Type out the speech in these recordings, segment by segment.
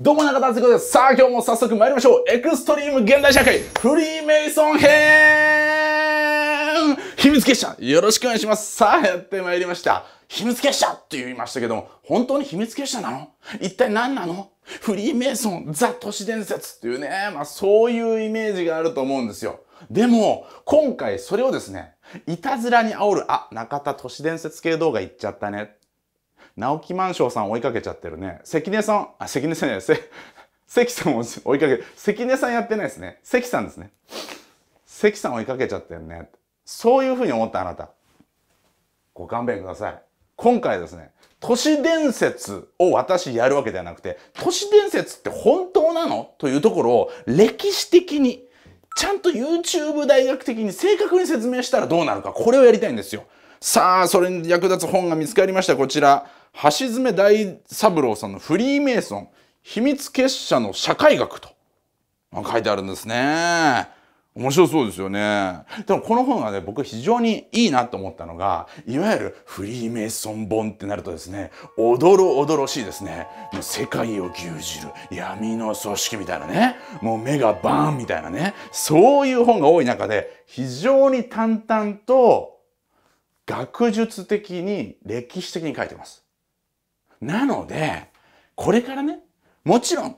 どうも中田敦子です。さあ、今日も早速参りましょう。エクストリーム現代社会、フリーメイソン編秘密結社、よろしくお願いします。さあ、やってまいりました。秘密結社って言いましたけども、本当に秘密結社なの一体何なのフリーメイソン、ザ・都市伝説っていうね、まあそういうイメージがあると思うんですよ。でも、今回それをですね、いたずらに煽る、あ、中田都市伝説系動画行っちゃったね直木マンさん追いかけちゃってるね。関根さん、あ、関根さんじゃない、関さんを追いかけ、関根さんやってないですね。関さんですね。関さん追いかけちゃってるね。そういうふうに思ったあなた。ご勘弁ください。今回ですね、都市伝説を私やるわけではなくて、都市伝説って本当なのというところを歴史的に、ちゃんと YouTube 大学的に正確に説明したらどうなるか、これをやりたいんですよ。さあ、それに役立つ本が見つかりました。こちら。橋爪大三郎さんのフリーメイソン秘密結社の社会学と書いてあるんですね。面白そうですよね。でもこの本がね、僕非常にいいなと思ったのが、いわゆるフリーメイソン本ってなるとですね、おどろおどろしいですね。もう世界を牛耳る闇の組織みたいなね、もう目がバーンみたいなね、そういう本が多い中で、非常に淡々と学術的に歴史的に書いてます。なので、これからね、もちろん、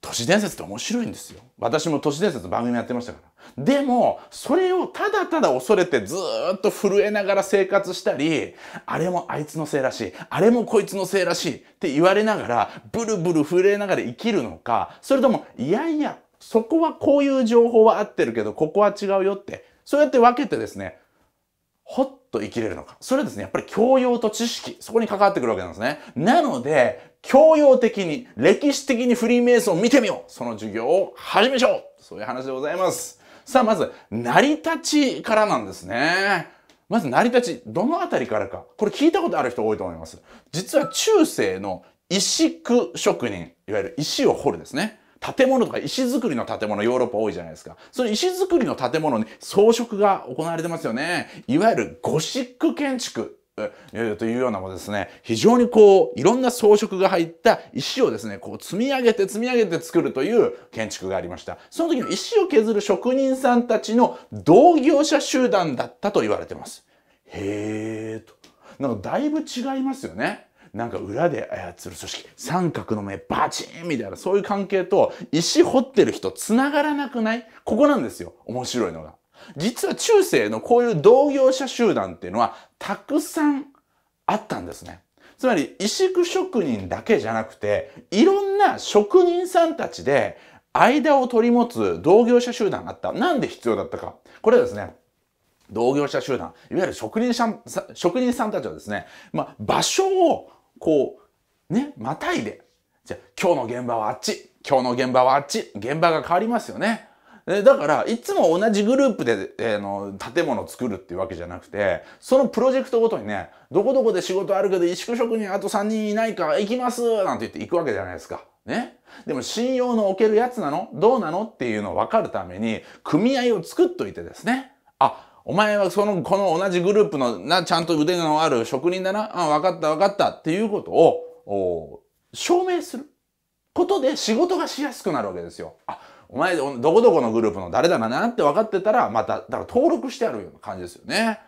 都市伝説って面白いんですよ。私も都市伝説番組やってましたから。でも、それをただただ恐れてずっと震えながら生活したり、あれもあいつのせいらしい、あれもこいつのせいらしいって言われながら、ブルブル震えながら生きるのか、それとも、いやいや、そこはこういう情報は合ってるけど、ここは違うよって、そうやって分けてですね、ほっと生きれるのか。それですね、やっぱり教養と知識、そこに関わってくるわけなんですね。なので、教養的に、歴史的にフリーメイソンを見てみようその授業を始めましょうそういう話でございます。さあ、まず、成り立ちからなんですね。まず成り立ち、どのあたりからか。これ聞いたことある人多いと思います。実は中世の石工職人、いわゆる石を掘るですね。建物とか石造りの建物、ヨーロッパ多いじゃないですか。その石造りの建物に装飾が行われてますよね。いわゆるゴシック建築というようなもですね、非常にこう、いろんな装飾が入った石をですね、こう積み上げて積み上げて作るという建築がありました。その時の石を削る職人さんたちの同業者集団だったと言われてます。へーと。なんかだいぶ違いますよね。なんか裏で操る組織三角の目バチンみたいなそういう関係と石掘ってる人つながらなくないここなんですよ面白いのが。実は中世のこういう同業者集団っていうのはたくさんあったんですね。つまり、石工職人だけじゃなくて、いろんな職人さんたちで間を取り持つ同業者集団があった。なんで必要だったか。これはですね、同業者集団、いわゆる職人さん職人さんたちはですね、まあ、場所をこう、ね、またいで、じゃ今日の現場はあっち、今日の現場はあっち、現場が変わりますよね。だから、いつも同じグループで、えー、の建物を作るっていうわけじゃなくて、そのプロジェクトごとにね、どこどこで仕事あるけど、一宿職人あと3人いないか、行きますなんて言って行くわけじゃないですか。ね。でも信用の置けるやつなのどうなのっていうのを分かるために、組合を作っといてですね。あ、お前はその、この同じグループの、な、ちゃんと腕のある職人だな。あ、わかったわかったっていうことを、お証明することで仕事がしやすくなるわけですよ。あ、お前、どこどこのグループの誰だなって分かってたら、また、だから登録してあるような感じですよね。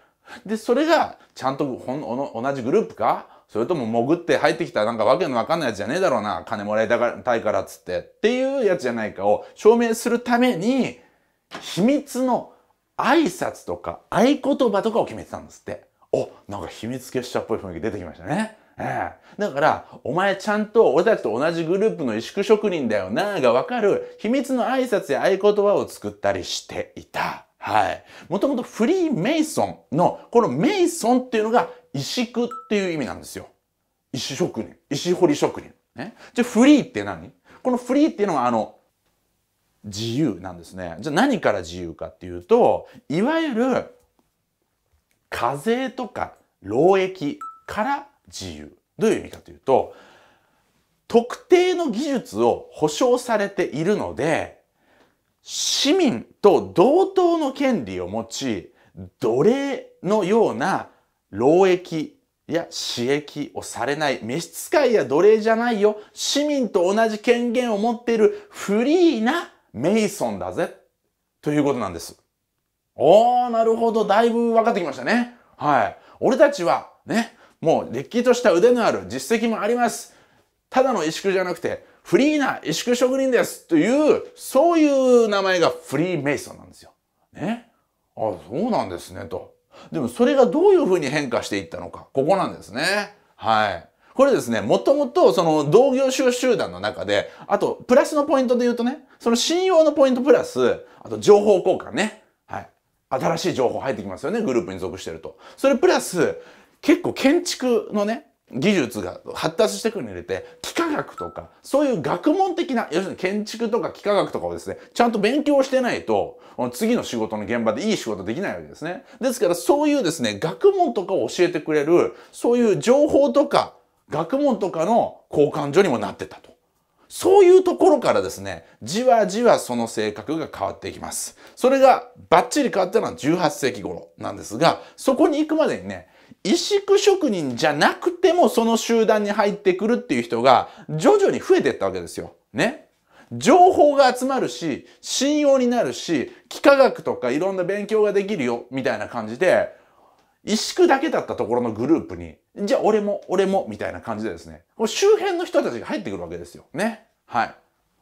で、それが、ちゃんとほんおの、同じグループかそれとも潜って入ってきたなんかわけのわかんないやつじゃねえだろうな。金もらいたいからっつって。っていうやつじゃないかを証明するために、秘密の挨拶とか合言葉とかを決めてたんですって。お、なんか秘密結社っぽい雰囲気出てきましたね。ええ、だから、お前ちゃんと俺たちと同じグループの萎縮職人だよながわかる秘密の挨拶や合言葉を作ったりしていた。はい。もともとフリーメイソンの、このメイソンっていうのが萎縮っていう意味なんですよ。石職人。石掘り職人。ね。じゃ、フリーって何このフリーっていうのはあの、自由なんですね。じゃあ何から自由かっていうと、いわゆる課税とか労役から自由。どういう意味かというと、特定の技術を保障されているので、市民と同等の権利を持ち、奴隷のような労役や私役をされない、召使いや奴隷じゃないよ、市民と同じ権限を持っているフリーなメイソンだぜ。ということなんです。おー、なるほど。だいぶ分かってきましたね。はい。俺たちは、ね、もう、れっきとした腕のある実績もあります。ただの萎縮じゃなくて、フリーな萎縮職人ですという、そういう名前がフリーメイソンなんですよ。ね。あ、そうなんですね、と。でもそれがどういうふうに変化していったのか、ここなんですね。はい。これですね、もともとその同業種集団の中で、あと、プラスのポイントで言うとね、その信用のポイントプラス、あと情報交換ね。はい。新しい情報入ってきますよね、グループに属してると。それプラス、結構建築のね、技術が発達してくるに入れて、幾何学とか、そういう学問的な、要するに建築とか幾何学とかをですね、ちゃんと勉強してないと、次の仕事の現場でいい仕事できないわけですね。ですから、そういうですね、学問とかを教えてくれる、そういう情報とか、学問とかの交換所にもなってたと。そういうところからですね、じわじわその性格が変わっていきます。それがバッチリ変わったのは18世紀頃なんですが、そこに行くまでにね、萎縮職人じゃなくてもその集団に入ってくるっていう人が徐々に増えていったわけですよ。ね。情報が集まるし、信用になるし、幾何学とかいろんな勉強ができるよ、みたいな感じで、萎縮だけだったところのグループに、じゃあ俺も、俺も、みたいな感じでですね、周辺の人たちが入ってくるわけですよ。ね。はい。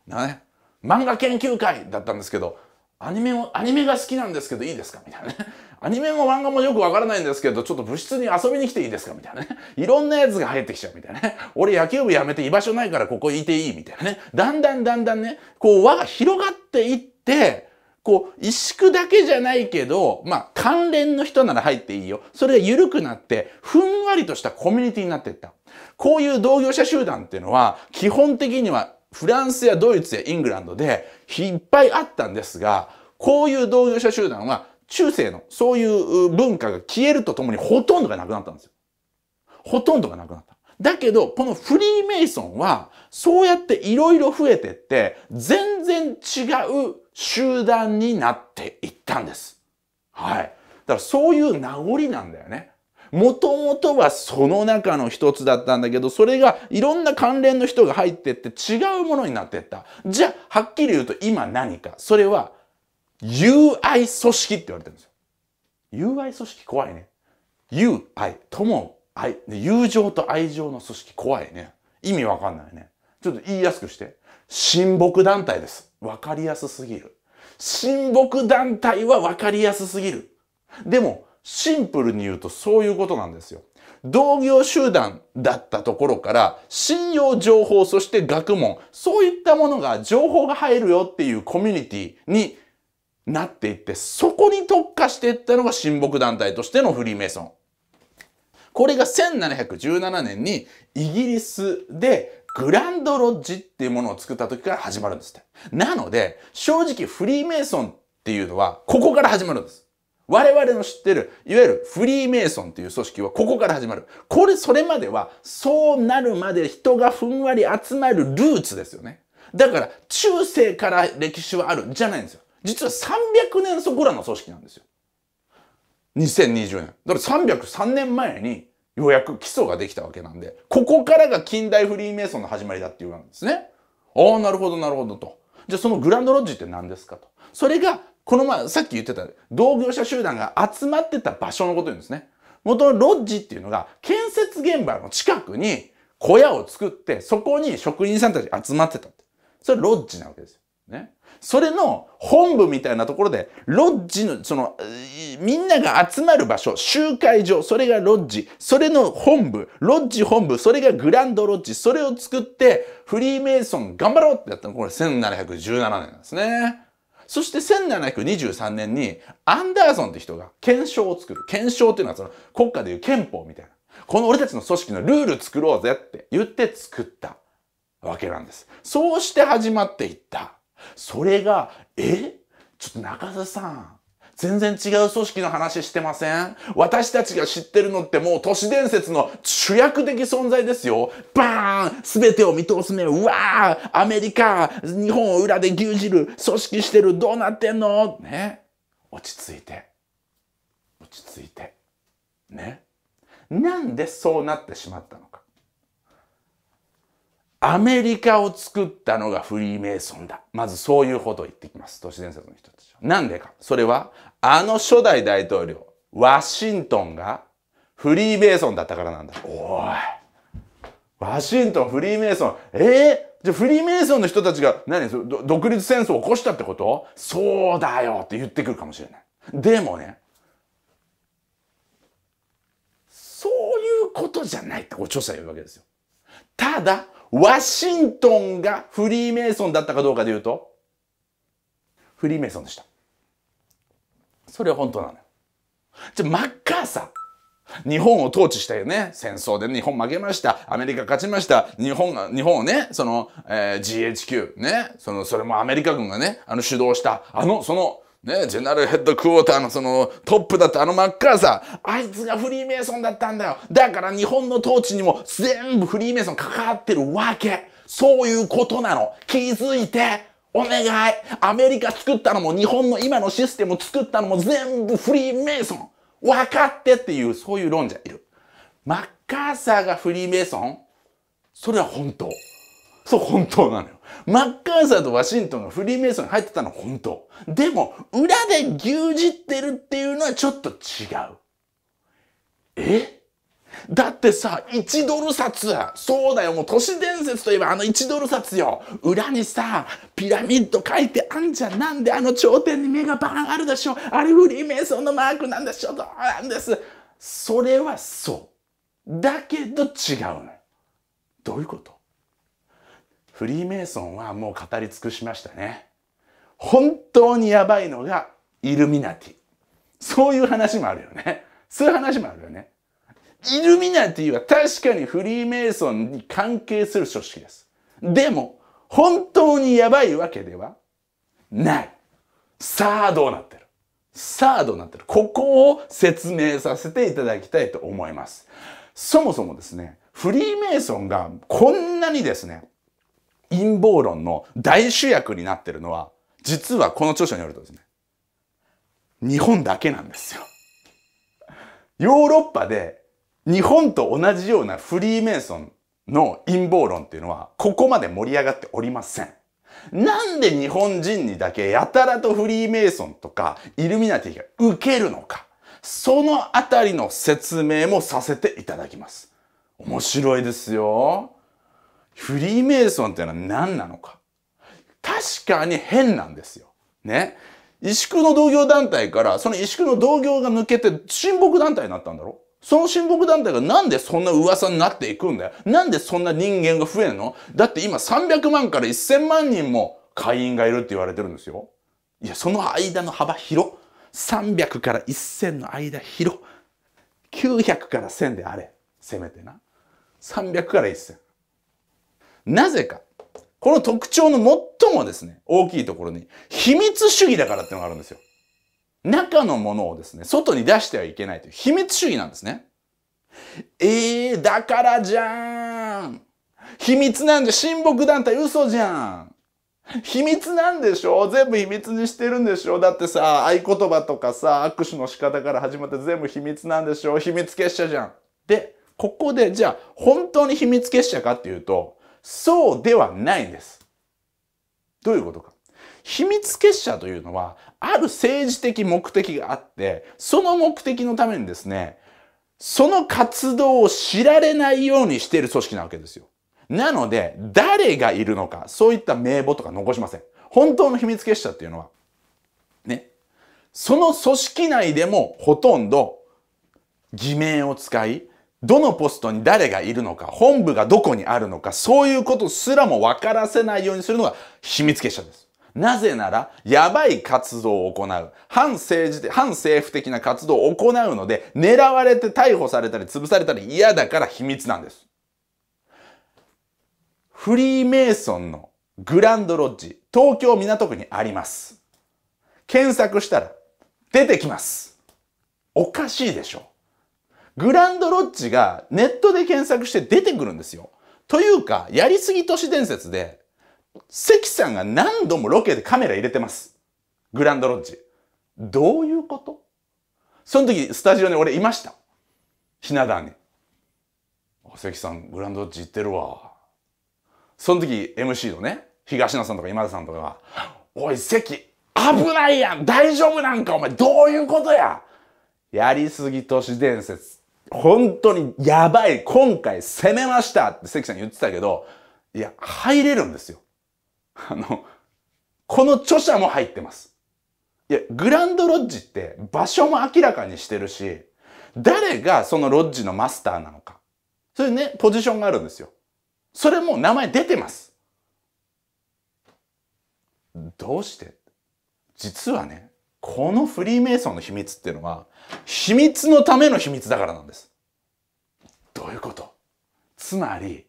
なね。漫画研究会だったんですけど、アニメも、アニメが好きなんですけどいいですかみたいなね。アニメも漫画もよくわからないんですけど、ちょっと部室に遊びに来ていいですかみたいなね。いろんなやつが入ってきちゃうみたいなね。俺野球部やめて居場所ないからここいていいみたいなね。だんだんだんだんね、こう輪が広がっていって、こう、萎縮だけじゃないけど、まあ、関連の人なら入っていいよ。それが緩くなって、ふんわりとしたコミュニティになっていった。こういう同業者集団っていうのは、基本的にはフランスやドイツやイングランドでいっぱいあったんですが、こういう同業者集団は中世のそういう文化が消えるとともにほとんどがなくなったんですよ。ほとんどがなくなった。だけど、このフリーメイソンは、そうやっていろいろ増えてって、全然違う集団になっていったんです。はい。だからそういう名残なんだよね。もともとはその中の一つだったんだけど、それがいろんな関連の人が入ってって違うものになってった。じゃあ、はっきり言うと今何か。それは、友愛組織って言われてるんですよ。友愛組織怖いね。友愛、友愛、友情と愛情の組織怖いね。意味わかんないね。ちょっと言いやすくして。親睦団体です。わかりやすすぎる。親睦団体はわかりやすすぎる。でも、シンプルに言うとそういうことなんですよ。同業集団だったところから信用情報そして学問そういったものが情報が入るよっていうコミュニティになっていってそこに特化していったのが親睦団体としてのフリーメイソン。これが1717年にイギリスでグランドロッジっていうものを作った時から始まるんですって。なので、正直フリーメイソンっていうのは、ここから始まるんです。我々の知ってる、いわゆるフリーメイソンっていう組織はここから始まる。これ、それまでは、そうなるまで人がふんわり集まるルーツですよね。だから、中世から歴史はある、じゃないんですよ。実は300年そこらの組織なんですよ。2020年。だから303年前に、ようやく基礎ができたわけなんで、ここからが近代フリーメイソンの始まりだっていうんですね。ああ、なるほど、なるほどと。じゃあそのグランドロッジって何ですかと。それが、この前、さっき言ってた同業者集団が集まってた場所のこと言うんですね。元のロッジっていうのが建設現場の近くに小屋を作って、そこに職人さんたち集まってたって。それロッジなわけですよ。ね。それの本部みたいなところで、ロッジの、その、みんなが集まる場所、集会所、それがロッジ、それの本部、ロッジ本部、それがグランドロッジ、それを作って、フリーメイソン頑張ろうってやったの、これ1717年なんですね。そして1723年に、アンダーソンって人が憲章を作る。憲章っていうのはその国家でいう憲法みたいな。この俺たちの組織のルール作ろうぜって言って作ったわけなんです。そうして始まっていった。それが、えちょっと中田さん、全然違う組織の話してません私たちが知ってるのってもう都市伝説の主役的存在ですよ。バーン全てを見通す目。うわーアメリカ日本を裏で牛耳る組織してるどうなってんのね。落ち着いて。落ち着いて。ね。なんでそうなってしまったのアメリカを作ったのがフリーメイソンだ。まずそういうことを言ってきます。都市伝説の人たちは。なんでか。それは、あの初代大統領、ワシントンがフリーメイソンだったからなんだ。おい。ワシントン、フリーメイソン。ええー、じゃあフリーメイソンの人たちが何、何独立戦争を起こしたってことそうだよって言ってくるかもしれない。でもね、そういうことじゃないって、こう著者言うわけですよ。ただ、ワシントンがフリーメイソンだったかどうかで言うと、フリーメイソンでした。それは本当なのよ。じゃ、マッカーサー。日本を統治したよね。戦争で日本負けました。アメリカ勝ちました。日本が、日本をね、その、えー、GHQ ね、その、それもアメリカ軍がね、あの主導した、あの、その、ね、ジェナルヘッドクォーターのそのトップだったあのマッカーサー、あいつがフリーメイソンだったんだよ。だから日本の統治にも全部フリーメイソン関わってるわけ。そういうことなの。気づいて。お願い。アメリカ作ったのも日本の今のシステム作ったのも全部フリーメイソン。分かってっていう、そういう論者いる。マッカーサーがフリーメイソンそれは本当。そう、本当なのよ。マッカーサーとワシントンがフリーメイソンに入ってたの本当。でも、裏で牛耳ってるっていうのはちょっと違う。えだってさ、1ドル札そうだよ、もう都市伝説といえばあの1ドル札よ裏にさ、ピラミッド書いてあんじゃんなんであの頂点に目がバーンあるでしょあれフリーメイソンのマークなんでしょどうなんですそれはそう。だけど違うの、よ。どういうことフリーメイソンはもう語り尽くしましたね。本当にやばいのがイルミナティ。そういう話もあるよね。そういう話もあるよね。イルミナティは確かにフリーメイソンに関係する組織です。でも、本当にやばいわけではない。さあどうなってるさあどうなってるここを説明させていただきたいと思います。そもそもですね、フリーメイソンがこんなにですね、陰謀論の大主役になってるのは、実はこの著書によるとですね、日本だけなんですよ。ヨーロッパで日本と同じようなフリーメイソンの陰謀論っていうのは、ここまで盛り上がっておりません。なんで日本人にだけやたらとフリーメイソンとかイルミナティが受けるのか、そのあたりの説明もさせていただきます。面白いですよ。フリーメイソンってのは何なのか。確かに変なんですよ。ね。萎縮の同業団体から、その萎縮の同業が抜けて、親睦団体になったんだろその親睦団体がなんでそんな噂になっていくんだよ。なんでそんな人間が増えるのだって今300万から1000万人も会員がいるって言われてるんですよ。いや、その間の幅広。300から1000の間広。900から1000であれ。せめてな。300から1000。なぜか。この特徴の最もですね、大きいところに、秘密主義だからってのがあるんですよ。中のものをですね、外に出してはいけないという秘密主義なんですね。えー、だからじゃーん。秘密なんじゃ、親睦団体嘘じゃん。秘密なんでしょ全部秘密にしてるんでしょだってさ、合言葉とかさ、握手の仕方から始まって全部秘密なんでしょ秘密結社じゃん。で、ここで、じゃあ、本当に秘密結社かっていうと、そうではないんです。どういうことか。秘密結社というのは、ある政治的目的があって、その目的のためにですね、その活動を知られないようにしている組織なわけですよ。なので、誰がいるのか、そういった名簿とか残しません。本当の秘密結社っていうのは、ね、その組織内でもほとんど偽名を使い、どのポストに誰がいるのか、本部がどこにあるのか、そういうことすらも分からせないようにするのが秘密結社です。なぜなら、やばい活動を行う、反政治的、反政府的な活動を行うので、狙われて逮捕されたり潰されたり嫌だから秘密なんです。フリーメイソンのグランドロッジ、東京港区にあります。検索したら出てきます。おかしいでしょグランドロッジがネットで検索して出てくるんですよ。というか、やりすぎ都市伝説で、関さんが何度もロケでカメラ入れてます。グランドロッジ。どういうことその時、スタジオに俺いました。ひな壇に。関さん、グランドロッジ行ってるわ。その時、MC のね、東野さんとか今田さんとかが、おい、関、危ないやん大丈夫なんかお前、どういうことややりすぎ都市伝説本当にやばい、今回攻めましたって関さん言ってたけど、いや、入れるんですよ。あの、この著者も入ってます。いや、グランドロッジって場所も明らかにしてるし、誰がそのロッジのマスターなのか。それね、ポジションがあるんですよ。それも名前出てます。どうして実はね、このフリーメイソンの秘密っていうのは、秘密のための秘密だからなんです。どういうことつまり、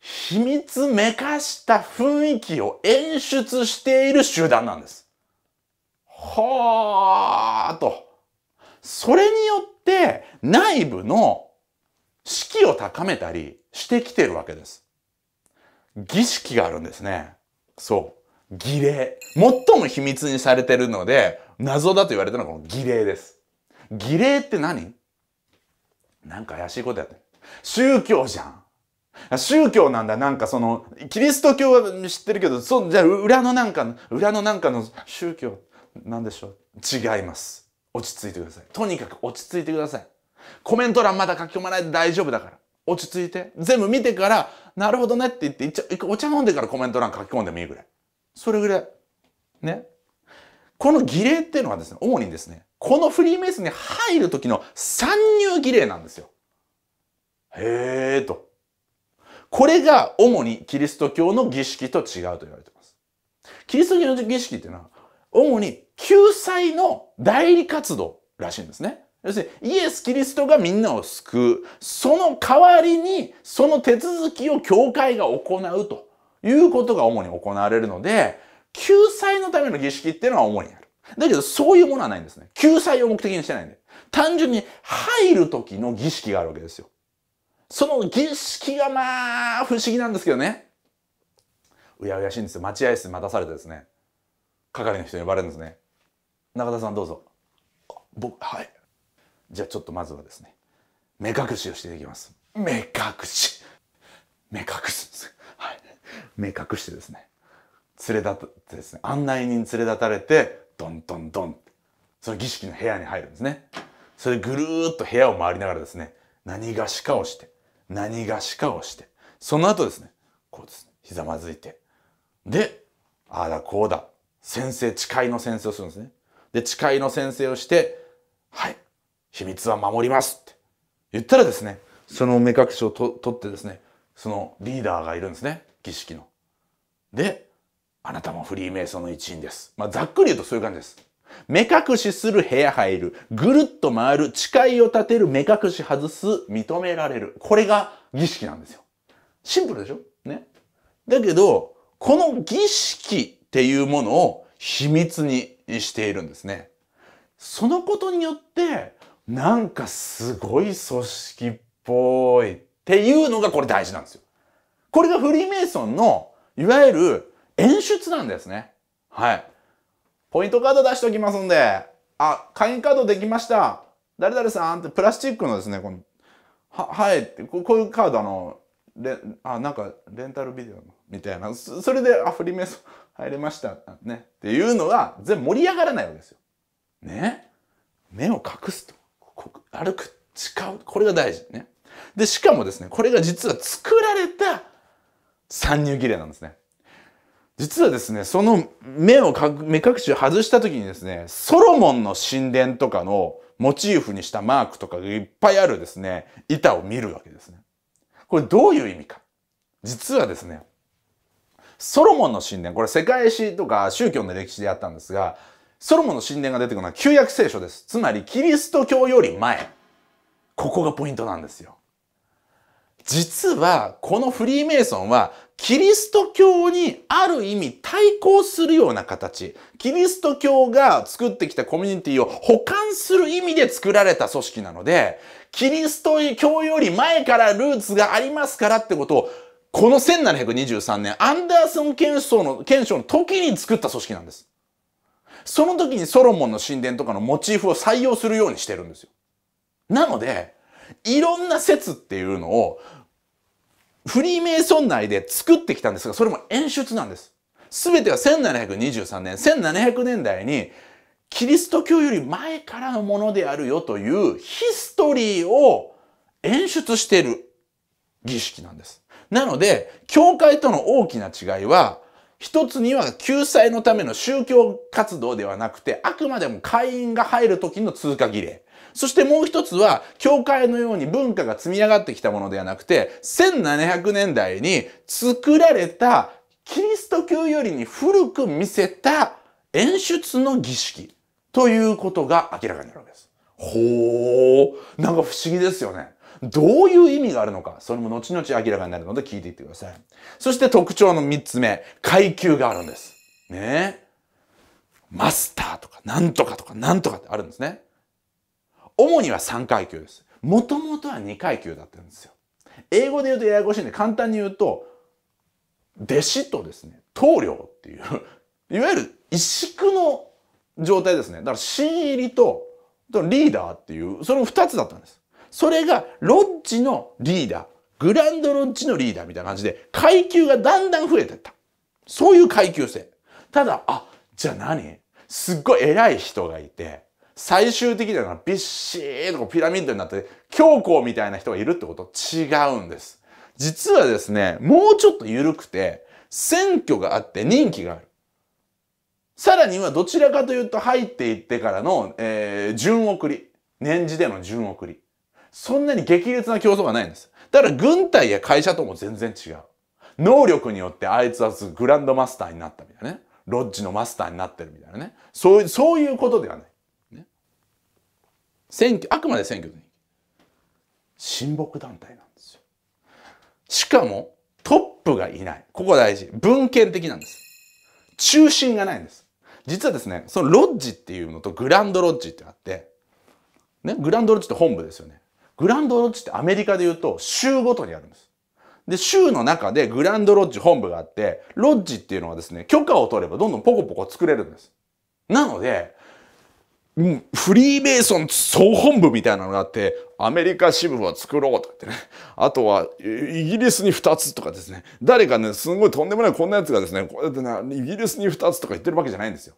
秘密めかした雰囲気を演出している集団なんです。はーと。それによって内部の士気を高めたりしてきてるわけです。儀式があるんですね。そう。儀礼。最も秘密にされてるので、謎だと言われたのがこの儀礼です。儀礼って何なんか怪しいことやってる。宗教じゃん。宗教なんだ。なんかその、キリスト教は知ってるけど、そう、じゃあ裏のなんか、裏のなんかの宗教、なんでしょう。違います。落ち着いてください。とにかく落ち着いてください。コメント欄まだ書き込まないで大丈夫だから。落ち着いて。全部見てから、なるほどねって言って、お茶飲んでからコメント欄書き込んでもいいぐらい。それぐらい。ね。この儀礼っていうのはですね、主にですね、このフリーメイスに入る時の参入儀礼なんですよ。へえと。これが主にキリスト教の儀式と違うと言われています。キリスト教の儀式っていうのは、主に救済の代理活動らしいんですね。要するにイエス・キリストがみんなを救う。その代わりに、その手続きを教会が行うと。いうことが主に行われるので、救済のための儀式っていうのは主にある。だけど、そういうものはないんですね。救済を目的にしてないんで。単純に入る時の儀式があるわけですよ。その儀式がまあ、不思議なんですけどね。うやうやしいんですよ。待合室に待たされてですね。係の人に呼ばれるんですね。中田さんどうぞ。僕、はい。じゃあちょっとまずはですね、目隠しをしていきます。目隠し。目隠すんです。目隠してですね、連れ立ってですね、案内人連れ立たれて、どんどんどん。その儀式の部屋に入るんですね。それでぐるーっと部屋を回りながらですね、何がしかをして、何がしかをして、その後ですね、こうですね、ひざまずいて、で、ああだこうだ、先生、誓いの先生をするんですね。で、誓いの先生をして、はい、秘密は守りますって言ったらですね、その目隠しをと取ってですね、そのリーダーがいるんですね。儀式の。であなたもフリーメイソンの一員です。まあ、ざっくり言うとそういう感じです。目隠しする部屋入る、ぐるっと回る、誓いを立てる、目隠し外す、認められる。これが儀式なんですよ。シンプルでしょね。だけど、この儀式っていうものを秘密にしているんですね。そのことによって、なんかすごい組織っぽいっていうのがこれ大事なんですよ。これがフリーメイソンの、いわゆる演出なんですね。はい。ポイントカード出しておきますんで、あ、会員カードできました。誰々さんってプラスチックのですね、この、は、はいってこ、ういうカードあの、レあ、なんか、レンタルビデオみたいな。それで、あ、フリーメイソン入れました。ね。っていうのが、全部盛り上がらないわけですよ。ね。目を隠すと。歩く、誓う。これが大事。ね。で、しかもですね、これが実は作られた参入儀礼なんですね。実はですね、その目を目隠しを外した時にですね、ソロモンの神殿とかのモチーフにしたマークとかがいっぱいあるですね、板を見るわけですね。これどういう意味か。実はですね、ソロモンの神殿、これ世界史とか宗教の歴史であったんですが、ソロモンの神殿が出てくるのは旧約聖書です。つまりキリスト教より前。ここがポイントなんですよ。実はこのフリーメイソンはキリスト教にある意味対抗するような形。キリスト教が作ってきたコミュニティを補完する意味で作られた組織なので、キリスト教より前からルーツがありますからってことを、この1723年、アンダーソン憲章の、憲章の時に作った組織なんです。その時にソロモンの神殿とかのモチーフを採用するようにしてるんですよ。なので、いろんな説っていうのをフリーメイソン内で作ってきたんですが、それも演出なんです。すべては1723年、1700年代にキリスト教より前からのものであるよというヒストリーを演出している儀式なんです。なので、教会との大きな違いは、一つには救済のための宗教活動ではなくて、あくまでも会員が入る時の通過儀礼。そしてもう一つは、教会のように文化が積み上がってきたものではなくて、1700年代に作られたキリスト教よりに古く見せた演出の儀式ということが明らかになるわけです。ほー、なんか不思議ですよね。どういう意味があるのか、それも後々明らかになるので聞いていってください。そして特徴の三つ目、階級があるんです。ねマスターとか、なんとかとか、なんとかってあるんですね。主には3階級です。もともとは2階級だったんですよ。英語で言うとややこしいんで、簡単に言うと、弟子とですね、棟梁っていう いわゆる萎縮の状態ですね。だから、新入りと、リーダーっていう、その2つだったんです。それが、ロッジのリーダー、グランドロッジのリーダーみたいな感じで、階級がだんだん増えてった。そういう階級制。ただ、あ、じゃあ何すっごい偉い人がいて、最終的にはビッシーとピラミッドになって教皇みたいな人がいるってこと違うんです。実はですね、もうちょっと緩くて、選挙があって任期がある。さらにはどちらかというと入っていってからの、えー、順送り。年次での順送り。そんなに激烈な競争がないんです。だから軍隊や会社とも全然違う。能力によってあいつはグランドマスターになったみたいなね。ロッジのマスターになってるみたいなね。そういう、そういうことではない。選挙あくまで選挙で親睦団体なんですよしかもトップがいないここ大事文献的なんです中心がないんです実はですねそのロッジっていうのとグランドロッジってあってねグランドロッジって本部ですよねグランドロッジってアメリカで言うと州ごとにあるんですで、州の中でグランドロッジ本部があって、ロッジっていうのはですね、許可を取ればどんどんポコポコ作れるんです。なので、フリーメイソン総本部みたいなのがあって、アメリカ支部を作ろうとかってね。あとは、イギリスに2つとかですね。誰かね、すごいとんでもないこんなやつがですね、こうやってね、イギリスに2つとか言ってるわけじゃないんですよ。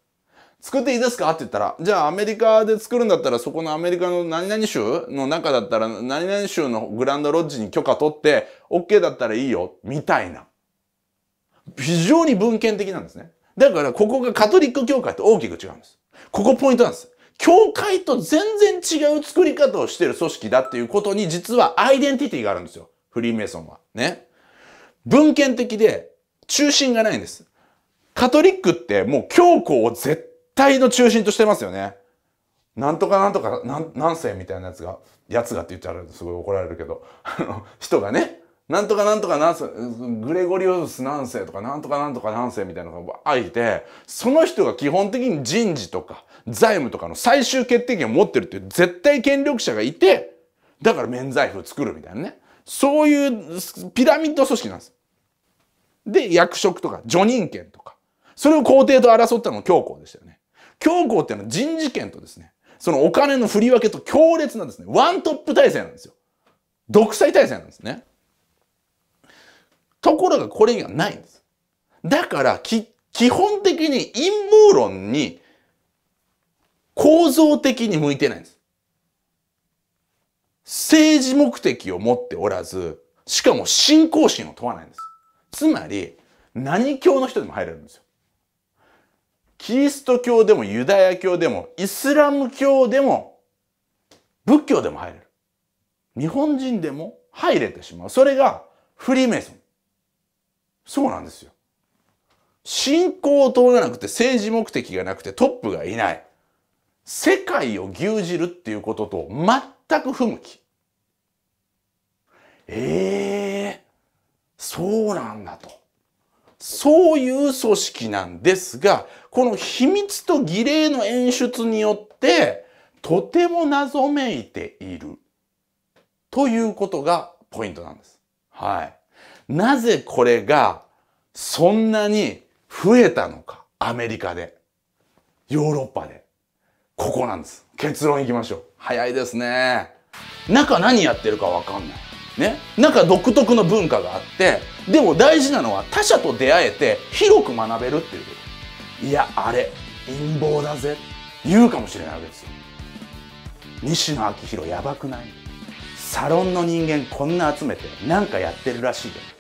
作っていいですかって言ったら、じゃあアメリカで作るんだったら、そこのアメリカの何々州の中だったら、何々州のグランドロッジに許可取って、OK だったらいいよ、みたいな。非常に文献的なんですね。だから、ここがカトリック教会と大きく違うんです。ここポイントなんです。教会と全然違う作り方をしてる組織だっていうことに実はアイデンティティがあるんですよ。フリーメイソンは。ね。文献的で中心がないんです。カトリックってもう教皇を絶対の中心としてますよね。なんとかなんとか、なん何世みたいなやつが、やつがって言っちゃうとすごい怒られるけど、あの、人がね、なんとかなんとかなんせ、グレゴリオス何世とか、なんとかなんとか何世みたいなのがあいて、その人が基本的に人事とか、財務とかの最終決定権を持ってるっていう絶対権力者がいて、だから免罪符を作るみたいなね。そういうピラミッド組織なんです。で、役職とか、助任権とか。それを皇帝と争ったのが教皇でしたよね。教皇っていうのは人事権とですね、そのお金の振り分けと強烈なですね、ワントップ体制なんですよ。独裁体制なんですね。ところがこれがないんです。だから、基本的に陰謀論に構造的に向いてないんです。政治目的を持っておらず、しかも信仰心を問わないんです。つまり、何教の人でも入れるんですよ。キリスト教でもユダヤ教でもイスラム教でも仏教でも入れる。日本人でも入れてしまう。それがフリーメイソン。そうなんですよ。信仰を通らなくて政治目的がなくてトップがいない。世界を牛耳るっていうことと全く不向き。ええー、そうなんだと。そういう組織なんですが、この秘密と儀礼の演出によって、とても謎めいている。ということがポイントなんです。はい。なぜこれがそんなに増えたのか。アメリカで。ヨーロッパで。ここなんです結論いきましょう早いですね中何やってるかわかんないね中独特の文化があってでも大事なのは他者と出会えて広く学べるっていうこといやあれ陰謀だぜ言うかもしれないわけですよ西野昭弘やばくないサロンの人間こんな集めて何かやってるらしいで。